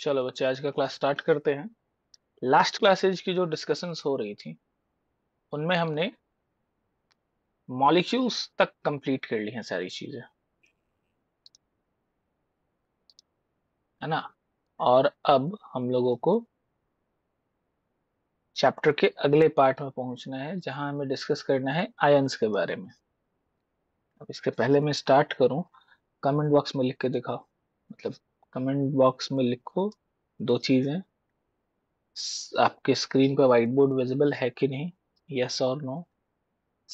चलो बच्चे आज का क्लास स्टार्ट करते हैं लास्ट क्लासेज की जो डिस्कशंस हो रही थी उनमें हमने मॉलिक्यूल्स तक कंप्लीट कर ली हैं सारी चीज़ें है ना और अब हम लोगों को चैप्टर के अगले पार्ट में पहुंचना है जहां हमें डिस्कस करना है आयंस के बारे में अब इसके पहले मैं स्टार्ट करूं कमेंट बॉक्स में लिख के दिखाओ मतलब कमेंट बॉक्स में लिखो दो चीज़ें आपके स्क्रीन पर वाइट बोर्ड विजिबल है कि नहीं यस और नो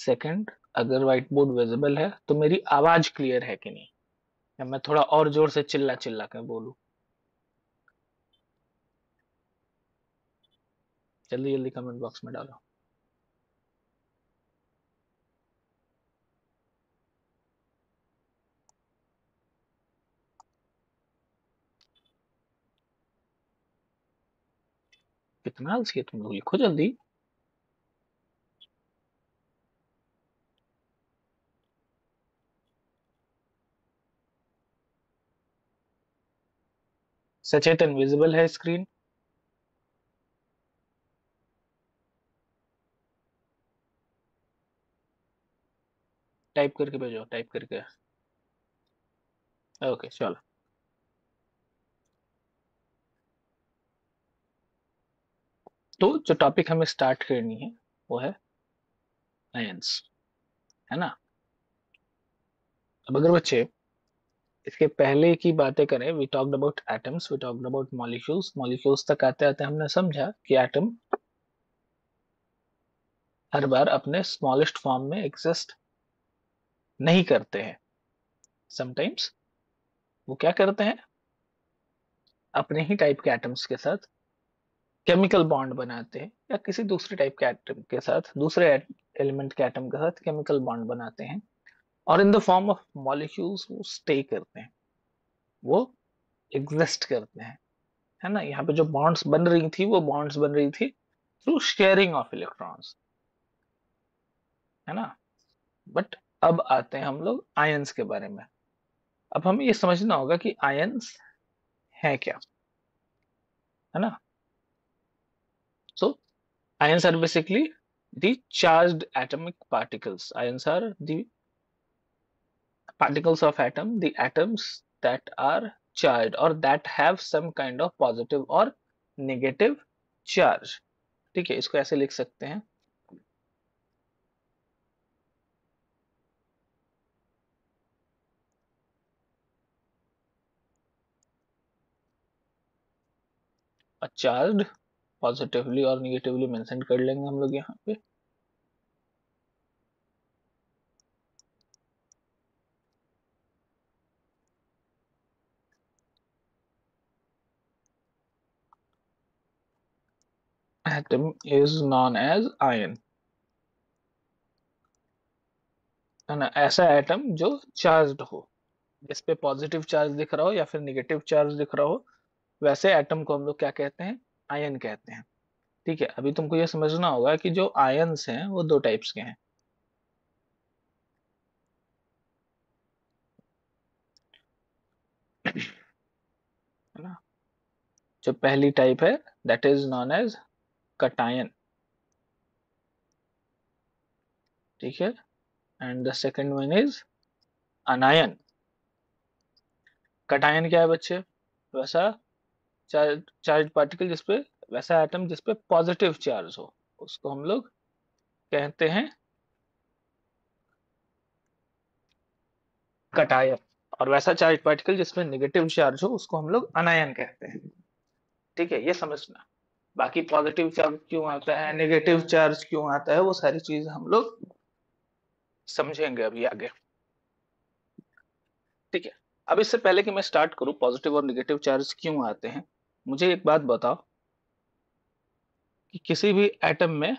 सेकंड अगर वाइट बोर्ड विजिबल है तो मेरी आवाज़ क्लियर है कि नहीं या मैं थोड़ा और ज़ोर से चिल्ला चिल्ला कर बोलूँ जल्दी जल्दी कमेंट बॉक्स में डालो कितना आलसी है तुम लोग लिखो जल्दी सचेतन विजिबल है स्क्रीन टाइप करके भेजो टाइप करके ओके चलो तो जो टॉपिक हमें स्टार्ट करनी है वो है आयंस है ना अब अगर बच्चे इसके पहले की बातें करें we talk about atoms we talk about molecules molecules तक आते आते हमने समझा कि एटम हर बार अपने स्मॉलेस्ट फॉर्म में एग्जिस्ट नहीं करते हैं समटाइम्स वो क्या करते हैं अपने ही टाइप के एटम्स के साथ केमिकल बॉन्ड बनाते हैं या किसी दूसरे टाइप के एटम के साथ दूसरे एलिमेंट के एटम के साथ केमिकल बॉन्ड बनाते हैं और in the form of molecules वो स्टे करते हैं वो एग्जिस्ट करते हैं है ना यहाँ पे जो बॉन्ड्स बन रही थी वो बॉन्ड्स बन रही थी थ्रू शेयरिंग ऑफ इलेक्ट्रॉन्स है ना बट अब आते हैं हम लोग आयंस के बारे में अब हमें ये समझना होगा कि आयंस है क्या है ना So ions are basically the charged atomic particles. Ions are the particles of atom, the atoms that are charged or that have some kind of positive or negative charge. ठीक है इसको ऐसे लिख सकते हैं charged पॉजिटिवली और negatively मैं कर लेंगे हम लोग यहाँ पे atom is known as ion है ना ऐसा एटम जो चार्ज हो जिस पे पॉजिटिव चार्ज दिख रहा हो या फिर निगेटिव चार्ज दिख रहा हो वैसे एटम को हम लोग क्या कहते हैं आयन कहते हैं ठीक है अभी तुमको यह समझना होगा कि जो आयन्स हैं वो दो टाइप्स के हैं ना जो पहली टाइप है that is known as cation ठीक है and the second one is anion cation क्या है बच्चे वैसा चार्ज पार्टिकल जिसपे वैसा एटम जिसपे पॉजिटिव चार्ज हो उसको हम लोग कहते हैं कटायन और वैसा चार्ज पार्टिकल जिसमें नेगेटिव चार्ज हो उसको हम लोग अनायन कहते हैं ठीक है ये समझना बाकी पॉजिटिव चार्ज क्यों आता है नेगेटिव चार्ज क्यों आता है वो सारी चीज हम लोग समझेंगे अभी आगे ठीक है अब इससे पहले कि मैं स्टार्ट करूं पॉजिटिव और नेगेटिव चार्ज क्यों आते हैं मुझे एक बात बताओ कि किसी भी एटम में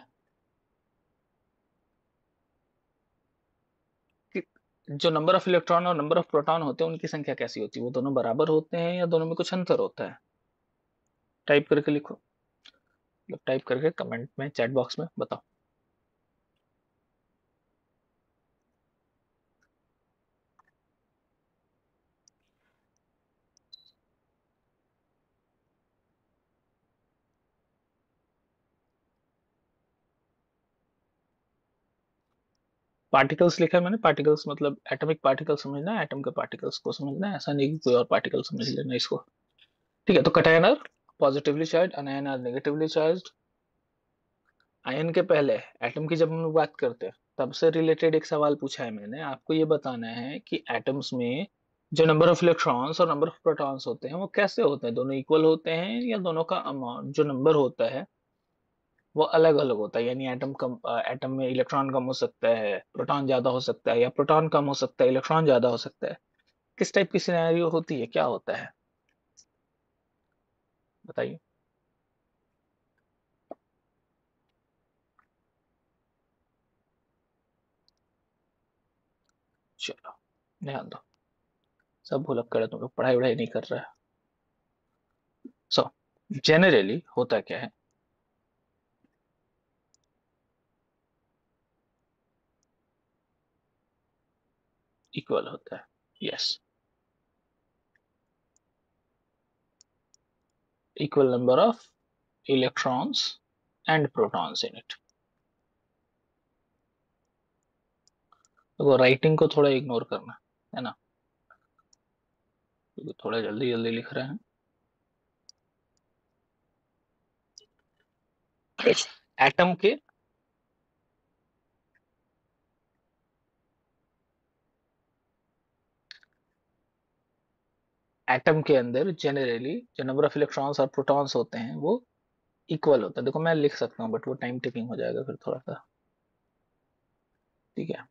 जो नंबर ऑफ इलेक्ट्रॉन और नंबर ऑफ प्रोटॉन होते हैं उनकी संख्या कैसी होती है वो दोनों बराबर होते हैं या दोनों में कुछ अंतर होता है टाइप करके लिखो टाइप मतलब करके कमेंट में चैट बॉक्स में बताओ पार्टिकल्स लिखा है मैंने पार्टिकल्स मतलब एटॉमिक पार्टिकल समझना एटम के पार्टिकल्स को समझना ऐसा नहीं कि कोई और पार्टिकल समझ लेना इसको ठीक है तो cations are positively charge anion are negatively charge ion के पहले एटम की जब हम लोग बात करते हैं तब से रिलेटेड एक सवाल पूछा है मैंने आपको ये बताना है कि एटम्स में जो नंबर ऑफ इलेक्ट्रॉन्स और नंबर ऑफ प्रोटॉन्स होते हैं वो कैसे होते हैं दोनों इक्वल होते हैं या दोनों का अमाउंट जो नंबर होता है वो अलग अलग होता है यानी एटम कम एटम में इलेक्ट्रॉन कम हो सकता है प्रोटॉन ज़्यादा हो सकता है या प्रोटॉन कम हो सकता है इलेक्ट्रॉन ज़्यादा हो सकता है किस टाइप की सिनेरियो होती है क्या होता है बताइए चलो ध्यान दो सब भूल कर तुम लोग पढ़ाई वढ़ाई नहीं कर रहा सो so, जनरली होता क्या है इक्वल होता है yes equal number of electrons and protons in it देखो राइटिंग को थोड़ा इग्नोर करना है ना क्योंकि थोड़ा जल्दी जल्दी लिख रहे हैं एटम के एटम के अंदर जनरली जो नंबर ऑफ इलेक्ट्रॉन्स और प्रोटॉन्स होते हैं वो इक्वल होता है देखो मैं लिख सकता हूँ बट वो टाइम टेकिंग हो जाएगा फिर थोड़ा सा ठीक है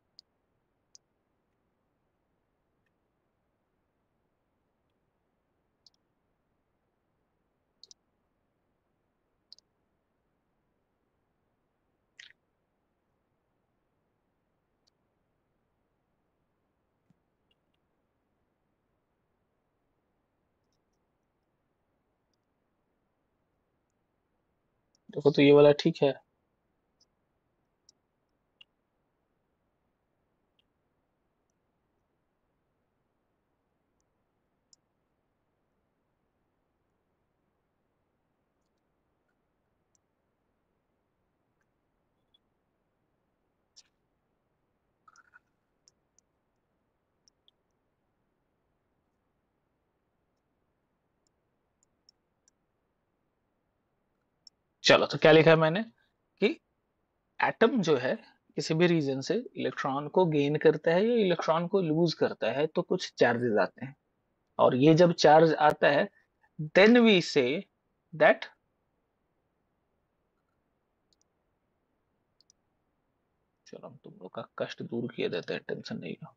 देखो तो ये वाला ठीक है चलो तो क्या लिखा है मैंने कि एटम जो है किसी भी रीजन से इलेक्ट्रॉन को गेन करता है या इलेक्ट्रॉन को लूज करता है तो कुछ चार्जेस आते हैं और ये जब चार्ज आता है देन वी से दैट चलो हम तुम लोग का कष्ट दूर किए देते हैं टेंशन नहीं लो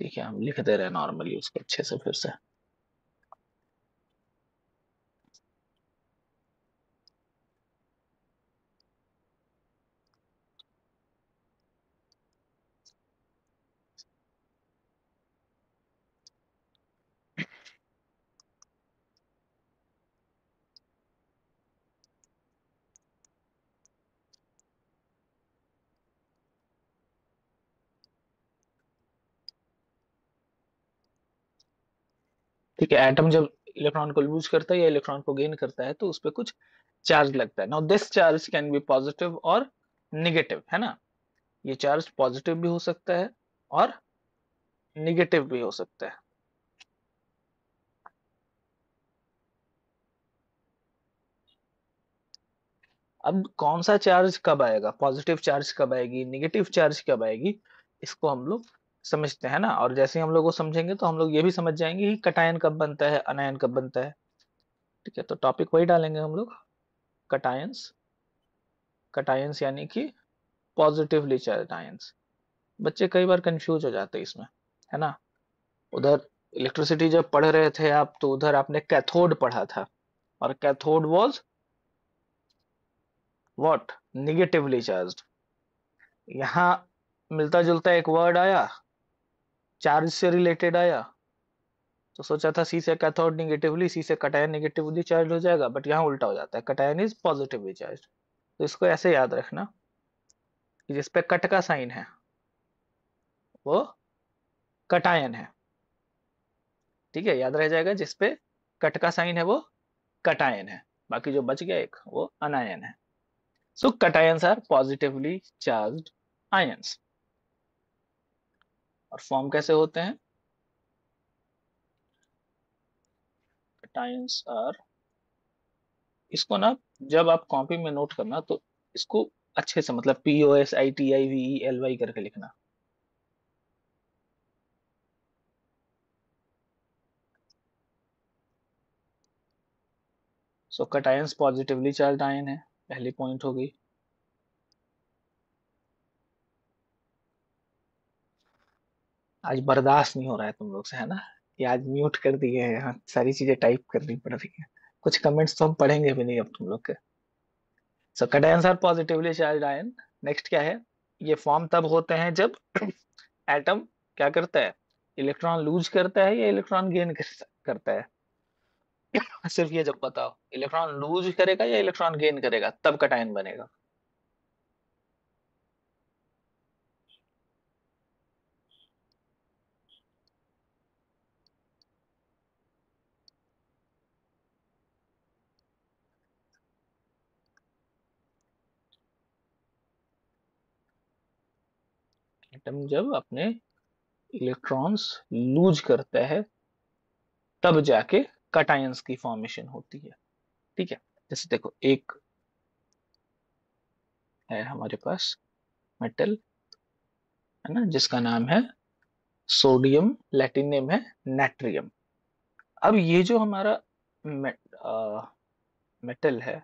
ठीक है हम लिखते रहे नॉर्मली उसको अच्छे से फिर से ठीक है एटम जब इलेक्ट्रॉन को लूज करता है या इलेक्ट्रॉन को गेन करता है तो उस पर कुछ चार्ज लगता है now this charge can be positive और निगेटिव है ना ये चार्ज पॉजिटिव भी हो सकता है और निगेटिव भी हो सकता है अब कौन सा चार्ज कब आएगा पॉजिटिव चार्ज कब आएगी निगेटिव चार्ज कब आएगी इसको हम लोग समझते हैं ना और जैसे हम लोग समझेंगे तो हम लोग ये भी समझ जाएंगे कि कटायन कब बनता है अनायन कब बनता है ठीक है तो टॉपिक वही डालेंगे हम लोग कटायंस कटायंस यानी कि पॉजिटिवली चार्ज आयंस बच्चे कई बार कंफ्यूज हो जाते हैं इसमें है ना उधर इलेक्ट्रिसिटी जब पढ़ रहे थे आप तो उधर आपने कैथोड पढ़ा था और cathode was what negatively charge यहाँ मिलता जुलता एक वर्ड आया चार्ज से रिलेटेड आया तो सोचा था सी से कैथोड निगेटिवली सी से कटायन निगेटिवली चार्ज हो जाएगा बट यहाँ उल्टा हो जाता है कटायन इज पॉजिटिवली चार्ज तो इसको ऐसे याद रखना कि जिस पे कट का साइन है वो कटायन है ठीक है याद रह जाएगा जिस पे कट का साइन है वो कटायन है बाकी जो बच गया एक वो अनायन है so cations are positively charge ions और फॉर्म कैसे होते हैं कटाइंस आर इसको ना जब आप कॉपी में नोट करना तो इसको अच्छे से मतलब P O S I T I V L Y करके लिखना so cations positively charge ion है पहली पॉइंट हो गई आज बर्दाश्त नहीं हो रहा है तुम लोग से है ना ये आज म्यूट कर दिए है यहाँ सारी चीजें टाइप करनी पड़ रही है कुछ कमेंट्स तो हम पढ़ेंगे भी नहीं अब तुम लोग के so cations positively charge ion next क्या है ये फॉर्म तब होते हैं जब एटम क्या करता है इलेक्ट्रॉन लूज करता है या इलेक्ट्रॉन गेन करता है सिर्फ ये जब बताओ इलेक्ट्रॉन लूज करेगा या इलेक्ट्रॉन गेन करेगा तब कटायन बनेगा एटम जब अपने इलेक्ट्रॉन्स लूज करता है तब जाके कटायंस की फॉर्मेशन होती है ठीक है जैसे देखो एक है हमारे पास मेटल है ना जिसका नाम है सोडियम लैटिन नेम है नेट्रियम अब ये जो हमारा मेट, आ, मेटल है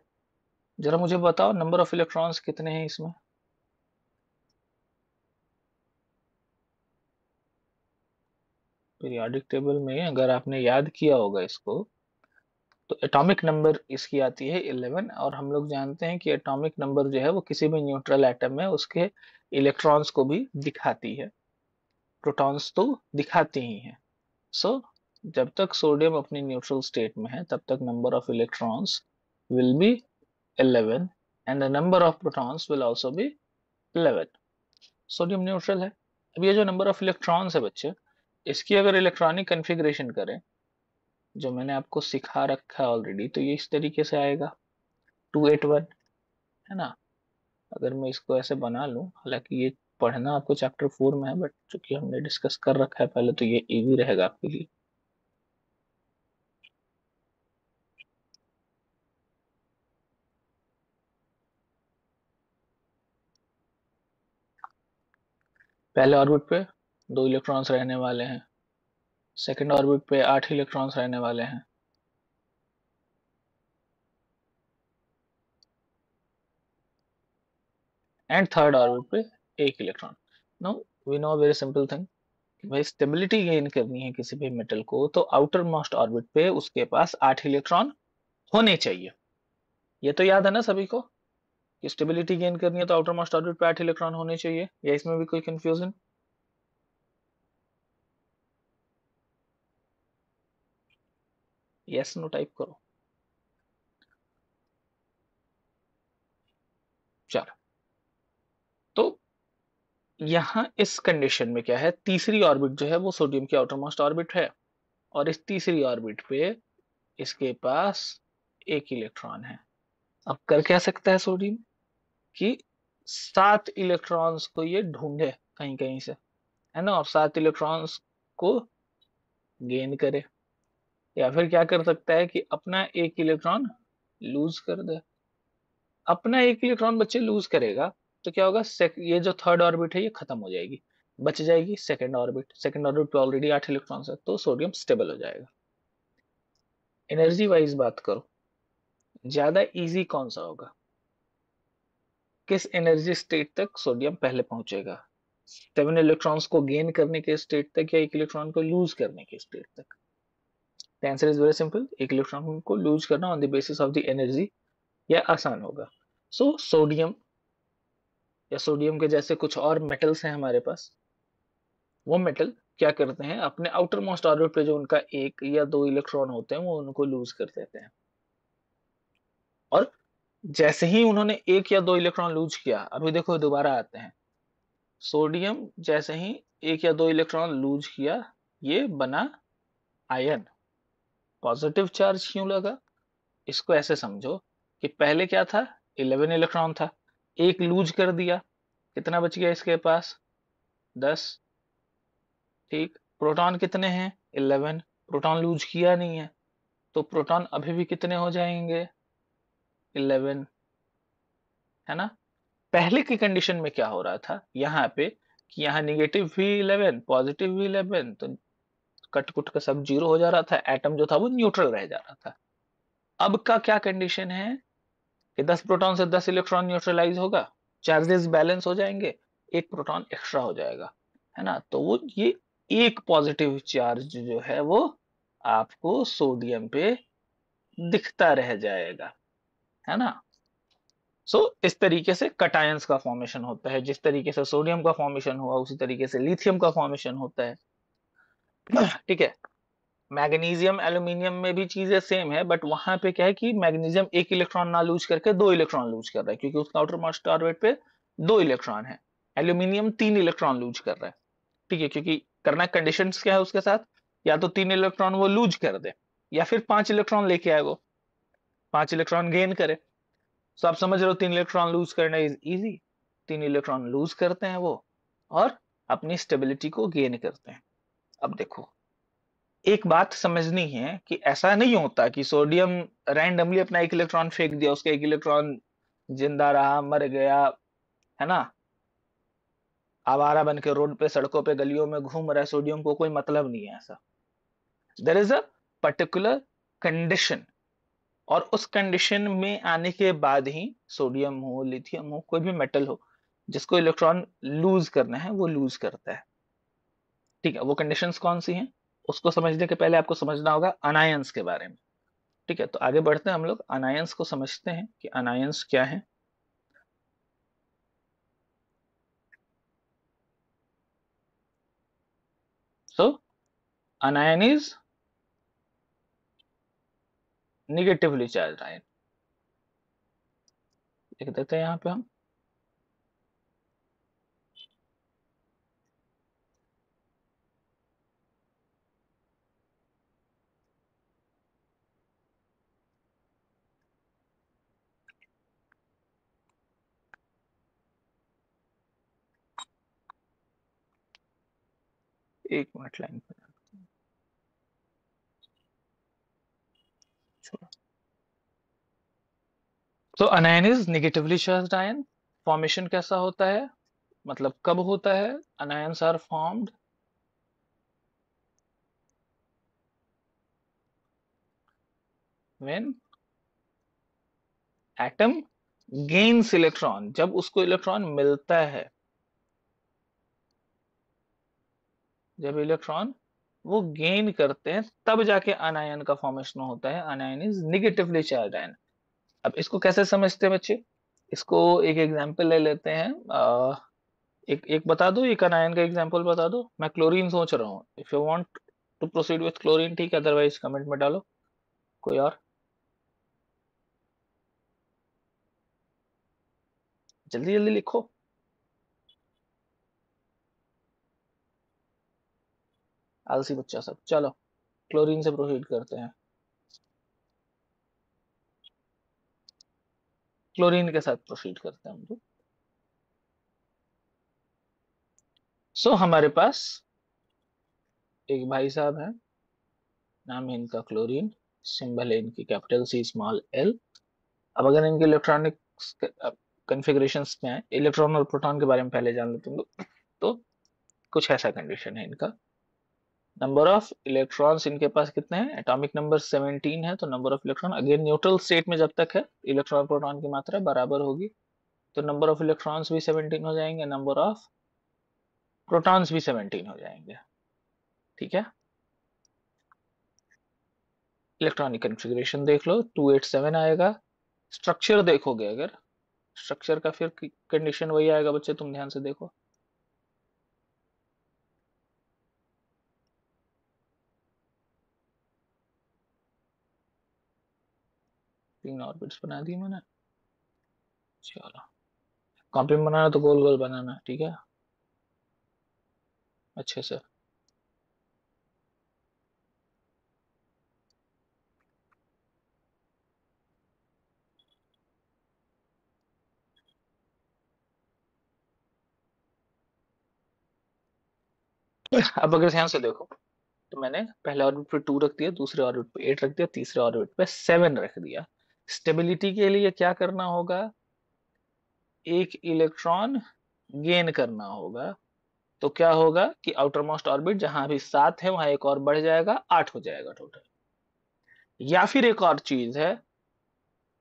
जरा मुझे बताओ नंबर ऑफ इलेक्ट्रॉन्स कितने हैं इसमें पीरियाडिक टेबल में अगर आपने याद किया होगा इसको तो एटॉमिक नंबर इसकी आती है 11 और हम लोग जानते हैं कि एटॉमिक नंबर जो है वो किसी भी न्यूट्रल एटम में उसके इलेक्ट्रॉन्स को भी दिखाती है प्रोटॉन्स तो दिखाती ही हैं सो so, जब तक सोडियम अपनी न्यूट्रल स्टेट में है तब तक number of electrons will be 11 and number of protons will also भी इलेवन सोडियम न्यूट्रल है अब ये जो नंबर ऑफ इलेक्ट्रॉन्स है बच्चे इसकी अगर इलेक्ट्रॉनिक कन्फिग्रेशन करें जो मैंने आपको सिखा रखा है ऑलरेडी तो ये इस तरीके से आएगा टू एट वन है ना अगर मैं इसको ऐसे बना लूँ हालांकि ये पढ़ना आपको चैप्टर फोर में है बट चूंकि हमने डिस्कस कर रखा है पहले तो ये ईवी रहेगा आपके लिए पहले ऑर्बिट पे दो इलेक्ट्रॉन्स रहने वाले हैं सेकेंड ऑर्बिट पे आठ इलेक्ट्रॉन्स रहने वाले हैं एंड थर्ड ऑर्बिट पे एक electron no we know very simple thing भाई स्टेबिलिटी गेन करनी है किसी भी मेटल को तो आउटर मोस्ट ऑर्बिट पे उसके पास आठ इलेक्ट्रॉन होने चाहिए ये तो याद है ना सभी को कि स्टेबिलिटी गेन करनी है तो आउटर मोस्ट ऑर्बिट पे आठ इलेक्ट्रॉन होने चाहिए या इसमें भी कोई कंफ्यूजन यस नो टाइप करो चार तो यहां इस कंडीशन में क्या है तीसरी ऑर्बिट जो है वो सोडियम की आउटरमोस्ट ऑर्बिट है और इस तीसरी ऑर्बिट पे इसके पास एक इलेक्ट्रॉन है अब कर क्या सकता है सोडियम कि सात इलेक्ट्रॉन्स को ये ढूंढे कहीं कहीं से है ना और सात इलेक्ट्रॉन्स को गेन करे या फिर क्या कर सकता है कि अपना एक इलेक्ट्रॉन लूज कर दे अपना एक इलेक्ट्रॉन बच्चे लूज करेगा तो क्या होगा ये जो थर्ड ऑर्बिट है ये खत्म हो जाएगी बच जाएगी सेकेंड ऑर्बिट सेकेंड ऑर्बिट पे ऑलरेडी आठ इलेक्ट्रॉन है तो सोडियम स्टेबल हो जाएगा एनर्जी वाइज बात करो ज्यादा इजी कौन सा होगा किस एनर्जी स्टेट तक सोडियम पहले पहुंचेगा सेवन इलेक्ट्रॉन्स को गेन करने के स्टेट तक या एक इलेक्ट्रॉन को लूज करने के स्टेट तक the answer is very simple एक इलेक्ट्रॉन को लूज करना on the basis of the energy यह आसान होगा सो so, सोडियम या सोडियम के जैसे कुछ और मेटल्स हैं हमारे पास वो मेटल क्या करते हैं अपने आउटर मोस्ट ऑर्बिट पे जो उनका एक या दो इलेक्ट्रॉन होते हैं वो उनको लूज कर देते हैं और जैसे ही उन्होंने एक या दो इलेक्ट्रॉन लूज किया अभी देखो दोबारा आते हैं सोडियम जैसे ही एक या दो इलेक्ट्रॉन लूज किया ये बना आयन पॉजिटिव चार्ज क्यों लगा इसको ऐसे समझो कि पहले क्या था 11 इलेक्ट्रॉन था एक लूज कर दिया कितना बच गया इसके पास 10 ठीक प्रोटॉन कितने हैं 11 प्रोटॉन लूज किया नहीं है तो प्रोटॉन अभी भी कितने हो जाएंगे 11 है ना पहले की कंडीशन में क्या हो रहा था यहाँ पे कि यहाँ निगेटिव भी इलेवन पॉजिटिव भी इलेवन तो कट कुट का सब जीरो हो जा रहा था एटम जो था वो न्यूट्रल रह जा रहा था अब का क्या कंडीशन है कि 10 प्रोटॉन से 10 इलेक्ट्रॉन न्यूट्रलाइज होगा चार्जेस बैलेंस हो जाएंगे एक प्रोटॉन एक्स्ट्रा हो जाएगा है ना तो वो ये एक पॉजिटिव चार्ज जो है वो आपको सोडियम पे दिखता रह जाएगा है ना सो so, इस तरीके से कटायंस का फॉर्मेशन होता है जिस तरीके से सोडियम का फॉर्मेशन हुआ उसी तरीके से लिथियम का फॉर्मेशन होता है ठीक है मैग्नीशियम एल्यूमिनियम में भी चीजें सेम है बट वहां पे क्या है कि मैग्नीशियम एक इलेक्ट्रॉन ना लूज करके दो इलेक्ट्रॉन लूज कर रहा है क्योंकि उसका आउटर मोस्ट ऑर्बिट पे दो इलेक्ट्रॉन है एल्यूमिनियम तीन इलेक्ट्रॉन लूज कर रहा है ठीक है क्योंकि करना कंडीशन क्या है उसके साथ या तो तीन इलेक्ट्रॉन वो लूज कर दे या फिर पांच इलेक्ट्रॉन लेके आए वो पांच इलेक्ट्रॉन गेन करे तो आप समझ रहे हो तीन इलेक्ट्रॉन लूज करना इज इजी तीन इलेक्ट्रॉन लूज करते हैं वो और अपनी स्टेबिलिटी को गेन करते हैं अब देखो एक बात समझनी है कि ऐसा नहीं होता कि सोडियम रैंडमली अपना एक इलेक्ट्रॉन फेंक दिया उसका एक इलेक्ट्रॉन जिंदा रहा मर गया है ना आवारा बन के रोड पे सड़कों पे गलियों में घूम रहा है सोडियम को कोई मतलब नहीं है ऐसा there is a particular condition और उस कंडीशन में आने के बाद ही सोडियम हो लिथियम हो कोई भी मेटल हो जिसको इलेक्ट्रॉन लूज करना है वो लूज करता है ठीक है वो कंडीशंस कौन सी हैं उसको समझने के पहले आपको समझना होगा अनायंस के बारे में ठीक है तो आगे बढ़ते हैं हम लोग अनायंस को समझते हैं कि अनायंस क्या है so anion is negatively charge ion लिख देते हैं यहां पे हम एक मिनट लाइन पर तो anion is negatively charge ion formation कैसा होता है मतलब कब होता है anions are formed when atom gains electron जब उसको इलेक्ट्रॉन मिलता है जब इलेक्ट्रॉन वो गेन करते हैं तब जाके अनायन का फॉर्मेशन होता है anion is negatively charge ion अब इसको कैसे समझते हैं बच्चे इसको एक एग्जाम्पल ले लेते हैं आ, एक एक बता दो एक अनायन का एग्जाम्पल बता दो मैं क्लोरीन सोच रहा हूँ if you want to proceed with chlorine ठीक है अदरवाइज कमेंट में डालो कोई और जल्दी जल्दी लिखो आलसी बच्चा सब चलो क्लोरीन से प्रोसीड करते हैं क्लोरीन के साथ प्रोसीड करते हैं हम लोग सो हमारे पास एक भाई साहब है नाम है इनका क्लोरीन सिंबल है इनकी कैपिटल सी स्मॉल एल अब अगर इनके इलेक्ट्रॉनिक कन्फिग्रेशन में इलेक्ट्रॉन और प्रोटॉन के बारे में पहले जान लेते हैं तो कुछ ऐसा कंडीशन है इनका नंबर ऑफ इलेक्ट्रॉन्स इनके पास कितने हैं एटॉमिक नंबर 17 है तो number of electron again neutral state में जब तक है इलेक्ट्रॉन प्रोटॉन की मात्रा बराबर होगी तो नंबर ऑफ इलेक्ट्रॉन्स भी 17 हो जाएंगे नंबर ऑफ प्रोटॉन्स भी 17 हो जाएंगे ठीक है इलेक्ट्रॉनिक कन्फिग्रेशन देख लो 287 आएगा स्ट्रक्चर देखोगे अगर स्ट्रक्चर का फिर कंडीशन वही आएगा बच्चे तुम ध्यान से देखो तीन ऑर्बिट्स बना दिए मैंने चलो कॉम्प्लीमेंट बनाना तो गोल गोल बनाना ठीक है अच्छे से अब अगर ध्यान से देखो तो मैंने पहले ऑर्बिट पे टू रख दिया दूसरे ऑर्बिट पे एट रख दिया तीसरे ऑर्बिट पे सेवन रख दिया स्टेबिलिटी के लिए क्या करना होगा एक इलेक्ट्रॉन गेन करना होगा तो क्या होगा कि आउटर मोस्ट ऑर्बिट जहां अभी सात है वहां एक और बढ़ जाएगा आठ हो जाएगा टोटल या फिर एक और चीज है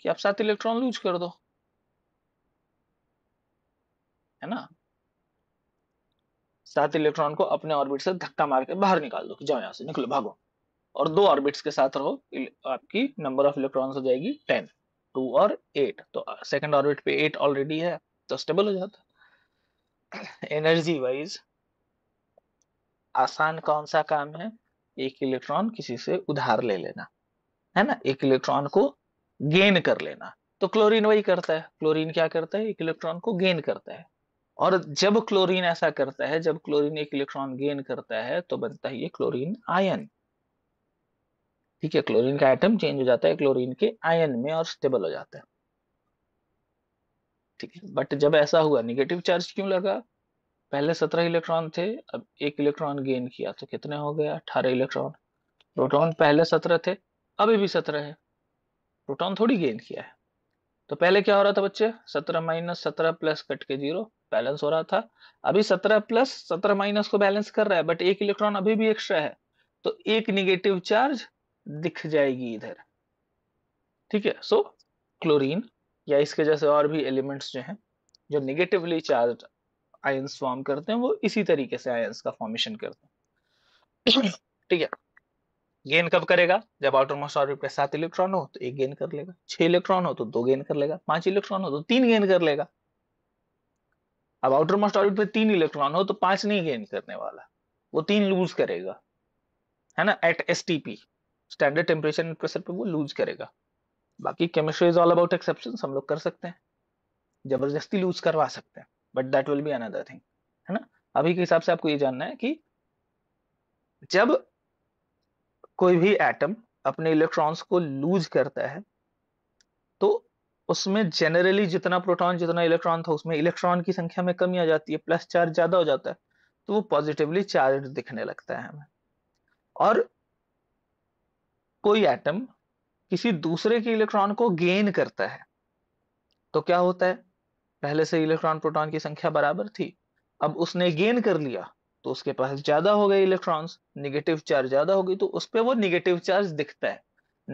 कि आप सात इलेक्ट्रॉन लूज कर दो है ना सात इलेक्ट्रॉन को अपने ऑर्बिट से धक्का मार के बाहर निकाल दो जाओ यहां से निकलो भागो और दो ऑर्बिट्स के साथ रहो आपकी नंबर ऑफ इलेक्ट्रॉन्स हो जाएगी टेन टू और एट तो सेकंड uh, ऑर्बिट पे एट ऑलरेडी है तो स्टेबल हो जाता एनर्जी वाइज आसान कौन सा काम है एक इलेक्ट्रॉन किसी से उधार ले लेना है ना एक इलेक्ट्रॉन को गेन कर लेना तो क्लोरीन वही करता है क्लोरीन क्या करता है एक इलेक्ट्रॉन को गेन करता है और जब क्लोरीन ऐसा करता है जब क्लोरीन एक इलेक्ट्रॉन गेन करता है तो बनता है ये क्लोरीन आयन ठीक है क्लोरीन का आइटम चेंज हो जाता है क्लोरीन के आयन में और स्टेबल हो जाता है ठीक है बट जब ऐसा हुआ निगेटिव चार्ज क्यों लगा पहले सत्रह इलेक्ट्रॉन थे अब एक इलेक्ट्रॉन गेन किया तो कितने हो गया अठारह इलेक्ट्रॉन प्रोटॉन पहले सत्रह थे अभी भी सत्रह है प्रोटॉन थोड़ी गेन किया है तो पहले क्या हो रहा था बच्चे सत्रह माइनस सत्रह प्लस कट के जीरो बैलेंस हो रहा था अभी सत्रह प्लस सत्रह माइनस को बैलेंस कर रहा है बट एक इलेक्ट्रॉन अभी भी एक्स्ट्रा है तो एक निगेटिव चार्ज दिख जाएगी इधर ठीक है सो क्लोरीन या इसके जैसे और भी एलिमेंट्स जो हैं जो निगेटिवली चार्ज आयंस फॉर्म करते हैं वो इसी तरीके से आयंस का फॉर्मेशन करते हैं ठीक है गेन कब करेगा जब आउटर मोस्ट ऑर्बिट पे सात इलेक्ट्रॉन हो तो एक गेन कर लेगा छह इलेक्ट्रॉन हो तो दो गेन कर लेगा पांच इलेक्ट्रॉन हो तो तीन गेन कर लेगा अब आउटर मोस्ट ऑर्बिट पे तीन इलेक्ट्रॉन हो तो पांच नहीं गेन करने वाला वो तीन लूज करेगा है ना at S standard temperature and pressure पे वो लूज करेगा बाकी chemistry is all about exception हम लोग कर सकते हैं जबरदस्ती लूज करवा सकते हैं but that will be another thing है ना अभी के हिसाब से आपको ये जानना है कि जब कोई भी एटम अपने इलेक्ट्रॉन्स को लूज करता है तो उसमें जनरली जितना प्रोटॉन जितना इलेक्ट्रॉन था उसमें इलेक्ट्रॉन की संख्या में कमी आ जाती है प्लस चार्ज ज्यादा हो जाता है तो वो पॉजिटिवली चार्ज दिखने लगता है हमें और कोई एटम किसी दूसरे के इलेक्ट्रॉन को गेन करता है तो क्या होता है पहले से इलेक्ट्रॉन प्रोटॉन की संख्या बराबर थी अब उसने गेन कर लिया तो उसके पास ज्यादा हो गए इलेक्ट्रॉन्स निगेटिव चार्ज ज्यादा हो गई तो उस पर वो निगेटिव चार्ज दिखता है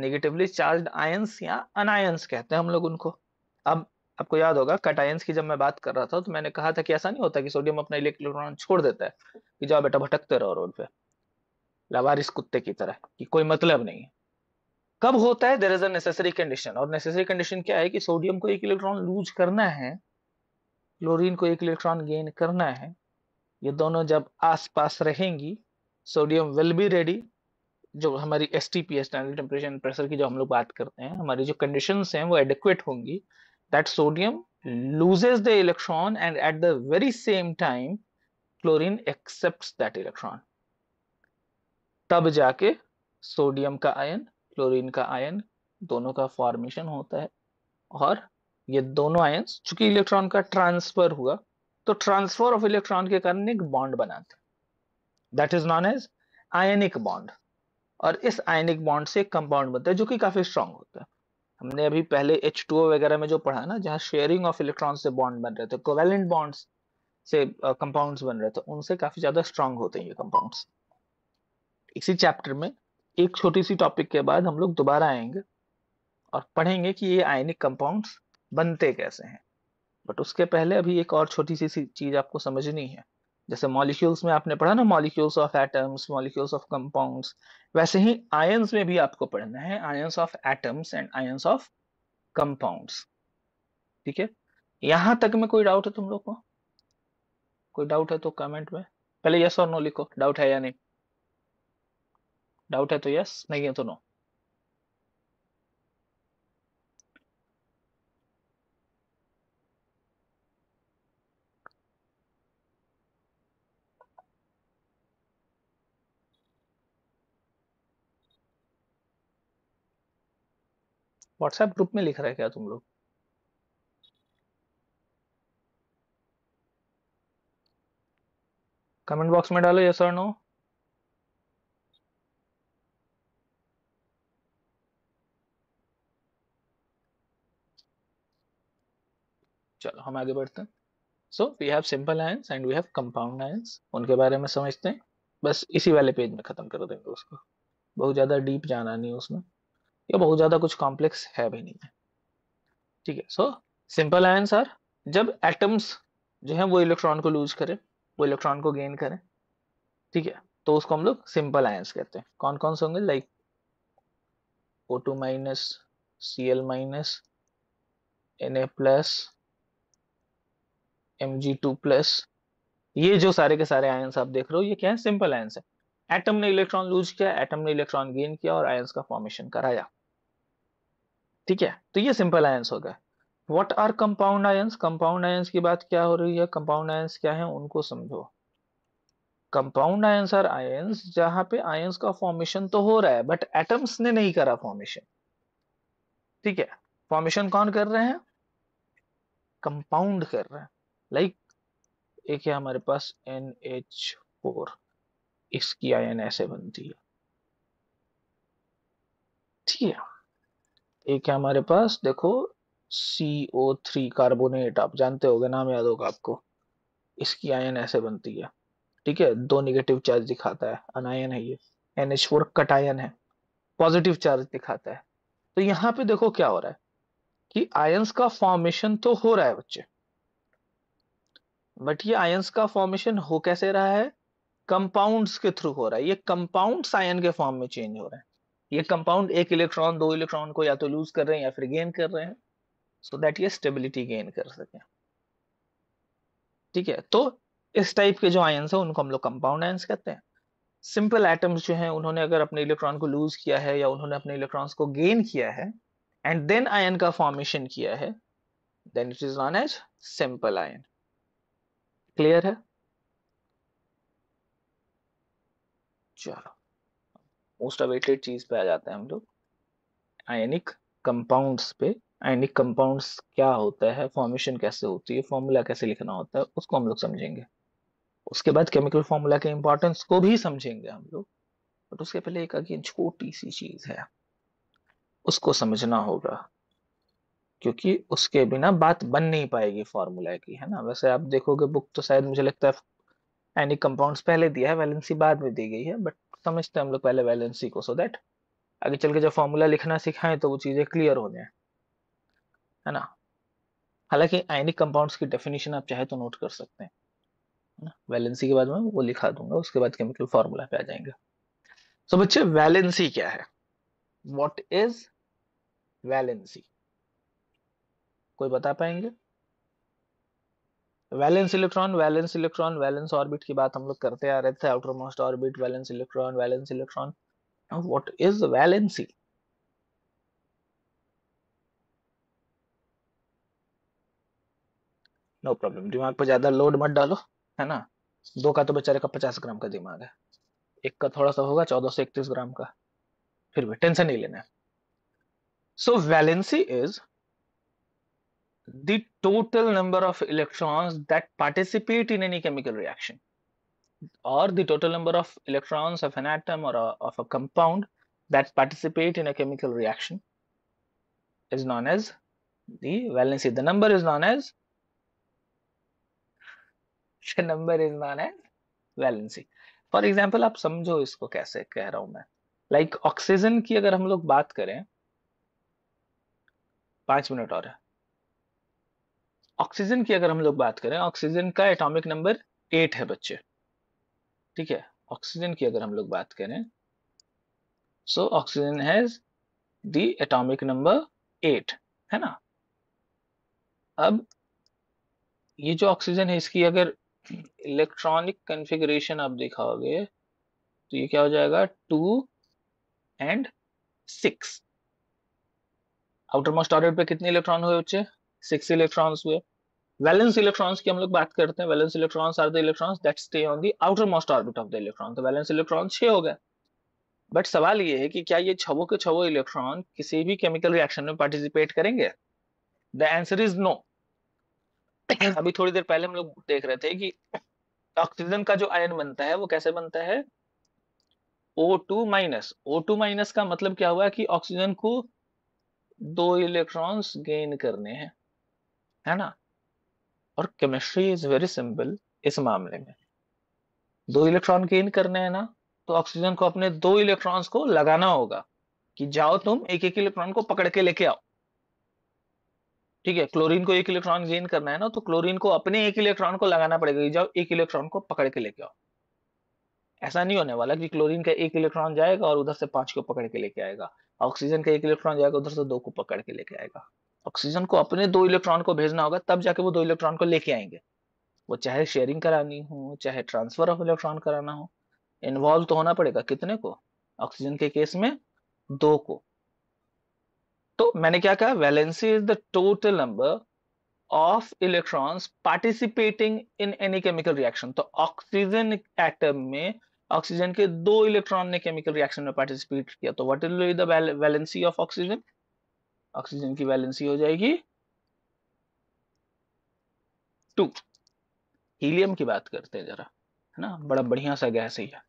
निगेटिवली चार्ज आयंस या अनायंस कहते हैं हम लोग उनको अब आपको याद होगा कटायंस की जब मैं बात कर रहा था तो मैंने कहा था कि ऐसा नहीं होता कि सोडियम अपना इलेक्ट्रॉन छोड़ देता है कि जाओ बेटा भटकते रहो रोड पे लवारिस कुत्ते की तरह कि कोई मतलब नहीं कब होता है देर इज नेसेसरी कंडीशन और नेसेसरी कंडीशन क्या है कि सोडियम को एक इलेक्ट्रॉन लूज करना है क्लोरीन को एक इलेक्ट्रॉन गेन करना है ये दोनों जब आसपास रहेंगी सोडियम विल बी रेडी जो हमारी S T P standard temperature and pressure की जो हम लोग बात करते हैं हमारी जो कंडीशन हैं वो एडिक्वेट होंगी that sodium loses the electron and at the very same time chlorine accept that electron तब जाके सोडियम का आयन क्लोरीन का आयन दोनों का फॉर्मेशन होता है और ये दोनों आयन चूंकि इलेक्ट्रॉन का ट्रांसफर हुआ तो ट्रांसफर ऑफ इलेक्ट्रॉन के कारण एक बॉन्ड बनाते that is known as ionic bond और इस आयनिक बॉन्ड से एक कंपाउंड बनता है जो कि काफी स्ट्रांग होता है हमने अभी पहले एच वगैरह में जो पढ़ा ना जहाँ शेयरिंग ऑफ इलेक्ट्रॉन से बॉन्ड बन रहे थे कोवेलेंट बॉन्ड्स से कंपाउंड्स बन रहे थे उनसे काफी ज्यादा स्ट्रांग होते हैं ये कंपाउंड्स इसी चैप्टर में एक छोटी सी टॉपिक के बाद हम लोग दोबारा आएंगे और पढ़ेंगे कि ये आयनिक कंपाउंड्स बनते कैसे हैं बट उसके पहले अभी एक और छोटी सी चीज़ आपको समझनी है जैसे मॉलिक्यूल्स में आपने पढ़ा ना molecules of atoms molecules of compounds वैसे ही आयंस में भी आपको पढ़ना है ions of atoms and ions of compounds ठीक है यहां तक में कोई डाउट है तुम लोग को कोई डाउट है तो कमेंट में पहले यस और नो लिखो डाउट है या नहीं डाउट है तो यस नहीं है तो नो व्हाट्सएप ग्रुप में लिख रहे हैं क्या तुम लोग कमेंट बॉक्स में डालो यस और नो चलो हम आगे बढ़ते हैं so we have simple ions and we have compound ions उनके बारे में समझते हैं बस इसी वाले पेज में ख़त्म कर देंगे उसको बहुत ज़्यादा डीप जाना नहीं है उसमें या बहुत ज़्यादा कुछ कॉम्प्लेक्स है भी नहीं है ठीक है सो सिंपल आयंस आर जब एटम्स जो है वो इलेक्ट्रॉन को लूज करें वो इलेक्ट्रॉन को गेन करें ठीक है तो उसको हम लोग सिंपल आयंस कहते हैं कौन कौन से होंगे like O two minus C L minus N A plus M G two plus ये जो सारे के सारे आयंस आप देख रहे हो ये क्या है सिंपल आयंस है एटम ने इलेक्ट्रॉन लूज किया एटम ने इलेक्ट्रॉन गेन किया और आयंस का फॉर्मेशन कराया ठीक है तो ये सिंपल आयंस हो गए what are compound ions compound ions की बात क्या हो रही है कंपाउंड आयंस क्या है उनको समझो कंपाउंड आयंस आर आयंस जहां पे आयंस का फॉर्मेशन तो हो रहा है बट एटम्स ने नहीं करा फॉर्मेशन ठीक है फॉर्मेशन कौन कर रहे हैं कंपाउंड कर रहे हैं लाइक एक है हमारे पास एन एच फोर इसकी आयन ऐसे बनती है ठीक है एक है हमारे पास देखो सी ओ थ्री कार्बोनेट आप जानते हो नाम याद होगा आपको इसकी आयन ऐसे बनती है ठीक है दो निगेटिव चार्ज दिखाता है अनायन है ये एन एच फोर कटायन है पॉजिटिव चार्ज दिखाता है तो यहाँ पे देखो क्या हो रहा है कि आयंस का फॉर्मेशन तो हो रहा है बच्चे बट ये आयंस का फॉर्मेशन हो कैसे रहा है कंपाउंड्स के थ्रू हो रहा है ये कंपाउंड्स आयन के फॉर्म में चेंज हो रहा है ये कंपाउंड एक इलेक्ट्रॉन दो इलेक्ट्रॉन को या तो लूज कर रहे हैं या फिर गेन कर रहे हैं सो दैट ये स्टेबिलिटी गेन कर सके ठीक है तो इस टाइप के जो आयन्स हैं उनको हम लोग कंपाउंड आयन्स कहते हैं सिंपल एटम्स जो हैं उन्होंने अगर अपने इलेक्ट्रॉन को लूज किया है या उन्होंने अपने इलेक्ट्रॉन्स को गेन किया है एंड देन आयन का फॉर्मेशन किया है then it is known as simple ion clear है चलो मोस्ट अवेटेड चीज पे आ जाते हैं हम लोग आयनिक कंपाउंड्स पे आयनिक कंपाउंड्स क्या होता है फॉर्मेशन कैसे होती है फॉर्मूला कैसे लिखना होता है उसको हम लोग समझेंगे उसके बाद केमिकल फॉर्मूला के इंपॉर्टेंस को भी समझेंगे हम लोग बट उसके पहले एक अगेन छोटी सी चीज है उसको समझना होगा क्योंकि उसके बिना बात बन नहीं पाएगी फॉर्मूला की है ना वैसे आप देखोगे बुक तो शायद मुझे लगता है एनी कंपाउंड्स पहले दिया है वैलेंसी बाद में दी गई है बट समझते हैं हम लोग पहले वैलेंसी को सो दैट आगे चल के जब फॉर्मूला लिखना सिखाएं तो वो चीज़ें क्लियर हो जाए है ना हालांकि एनी कंपाउंड्स की डेफिनेशन आप चाहे तो नोट कर सकते हैं वैलेंसी के बाद में वो लिखा दूंगा उसके बाद केमिकल फॉर्मूला पे आ जाएंगे सो so, बच्चे वैलेंसी क्या है वॉट इज वैलेंसी कोई बता पाएंगे valence electron valence electron valence orbit की बात हम लोग करते आ रहे थे outermost orbit valence electron valence electron what is valency no problem दिमाग पर ज्यादा लोड मत डालो है ना दो का तो बेचारे का पचास ग्राम का दिमाग है एक का थोड़ा सा होगा चौदह सौ इकतीस ग्राम का फिर भी टेंशन नहीं लेना so valency is the total number of electrons that participate in any chemical reaction or the total number of electrons of an atom or a, of a compound that participate in a chemical reaction is known as the valency. The number is known as the number is known as valency. For example आप समझो इसको कैसे कह रहा हूं मैं like like, oxygen की अगर हम लोग बात करें पांच मिनट और है ऑक्सीजन की अगर हम लोग बात करें ऑक्सीजन का एटॉमिक नंबर एट है बच्चे ठीक है ऑक्सीजन की अगर हम लोग बात करें so oxygen has the atomic number eight है ना अब ये जो ऑक्सीजन है इसकी अगर इलेक्ट्रॉनिक कन्फिग्रेशन आप दिखाओगे तो ये क्या हो जाएगा two and six outermost orbit पे कितने इलेक्ट्रॉन हुए बच्चे सिक्स इलेक्ट्रॉन्स हुए वैलेंस इलेक्ट्रॉन्स की हम लोग बात करते हैं valence electrons are the electrons that stay on the outermost orbit of the electron तो वैलेंस इलेक्ट्रॉन छे हो गए बट सवाल ये है कि क्या ये छवो के छवो इलेक्ट्रॉन किसी भी केमिकल रिएक्शन में पार्टिसिपेट करेंगे द आंसर इज नो अभी थोड़ी देर पहले हम लोग देख रहे थे कि ऑक्सीजन का जो आयन बनता है वो कैसे बनता है O2 to minus O minus का मतलब क्या हुआ कि ऑक्सीजन को दो इलेक्ट्रॉन्स गेन करने हैं है ना और केमिस्ट्री इज वेरी सिंपल इस मामले में दो इलेक्ट्रॉन गेन करने हैं ना तो ऑक्सीजन को अपने दो इलेक्ट्रॉन्स को लगाना होगा कि जाओ तुम एक एक इलेक्ट्रॉन को पकड़ के लेके आओ ठीक है क्लोरीन को एक इलेक्ट्रॉन गेन करना है ना तो क्लोरीन को अपने एक इलेक्ट्रॉन को लगाना पड़ेगा कि जाओ एक इलेक्ट्रॉन को पकड़ के लेके आओ ऐसा नहीं होने वाला कि क्लोरीन का एक इलेक्ट्रॉन जाएगा और उधर से पांच को पकड़ के लेके आएगा ऑक्सीजन का एक इलेक्ट्रॉन जाएगा उधर से दो को पकड़ के लेके आएगा ऑक्सीजन को अपने दो इलेक्ट्रॉन को भेजना होगा तब जाके वो दो इलेक्ट्रॉन को लेके आएंगे वो चाहे शेयरिंग करानी हो चाहे ट्रांसफर ऑफ इलेक्ट्रॉन कराना हो इन्वॉल्व तो होना पड़ेगा कितने को ऑक्सीजन के केस में दो को तो मैंने क्या कहा valency is the total number of electrons participating in any chemical reaction तो ऑक्सीजन एटम में ऑक्सीजन के दो इलेक्ट्रॉन ने केमिकल रिएक्शन में पार्टिसिपेट किया तो what is the valency of oxygen oxygen की वैलेंसी हो जाएगी टू हीलियम की बात करते हैं जरा है ना बड़ा बढ़िया सा गैस है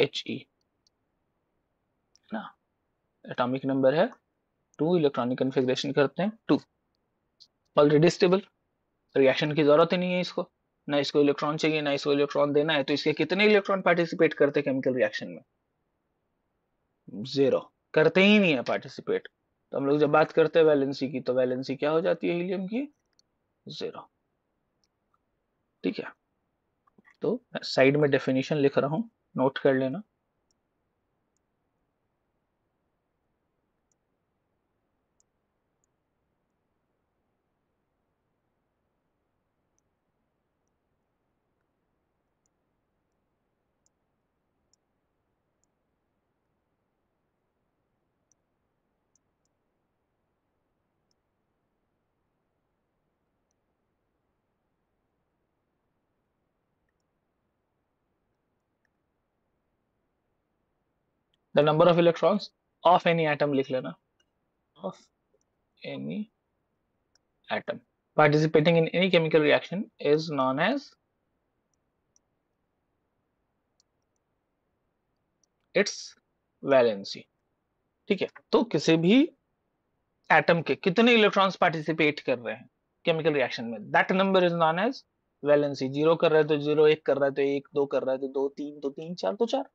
एच ई e, है ना एटॉमिक नंबर है टू इलेक्ट्रॉनिक कन्फिग्रेशन करते हैं टू ऑलरेडी स्टेबल रिएक्शन की जरूरत ही नहीं है इसको ना इसको इलेक्ट्रॉन चाहिए ना इसको इलेक्ट्रॉन देना है तो इसके कितने इलेक्ट्रॉन पार्टिसिपेट करते केमिकल रिएक्शन में जीरो करते ही नहीं है पार्टिसिपेट तो हम लोग जब बात करते हैं वैलेंसी की तो वैलेंसी क्या हो जाती है हीलियम की जीरो ठीक है तो साइड में डेफिनेशन लिख रहा हूं नोट कर लेना the number of electrons of any atom लिख लेना of any atom participating in any chemical reaction is known as its valency ठीक है तो किसी भी एटम के कितने इलेक्ट्रॉन्स पार्टिसिपेट कर रहे हैं केमिकल रिएक्शन में that number is known as valency zero कर रहे तो जीरो एक कर रहा है तो एक दो कर रहा है तो दो तीन तो तीन चार तो चार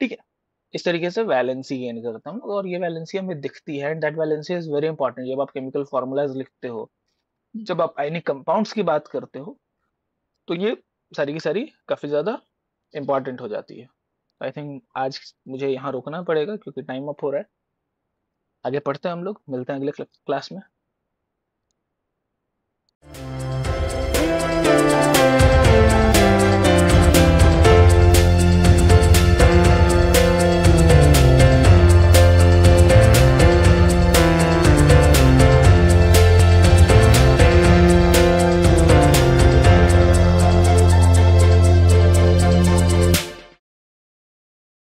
ठीक है इस तरीके से वैलेंसी गेन करता हूँ और ये वैलेंसी हमें दिखती है and that valency is very important जब आप केमिकल फार्मूलाज लिखते हो हम्म। जब आप आइनिक कंपाउंड्स की बात करते हो तो ये सारी की सारी काफ़ी ज़्यादा इंपॉर्टेंट हो जाती है आई थिंक आज मुझे यहाँ रोकना पड़ेगा क्योंकि टाइम अप हो रहा है आगे पढ़ते हैं हम लोग मिलते हैं अगले क्लास में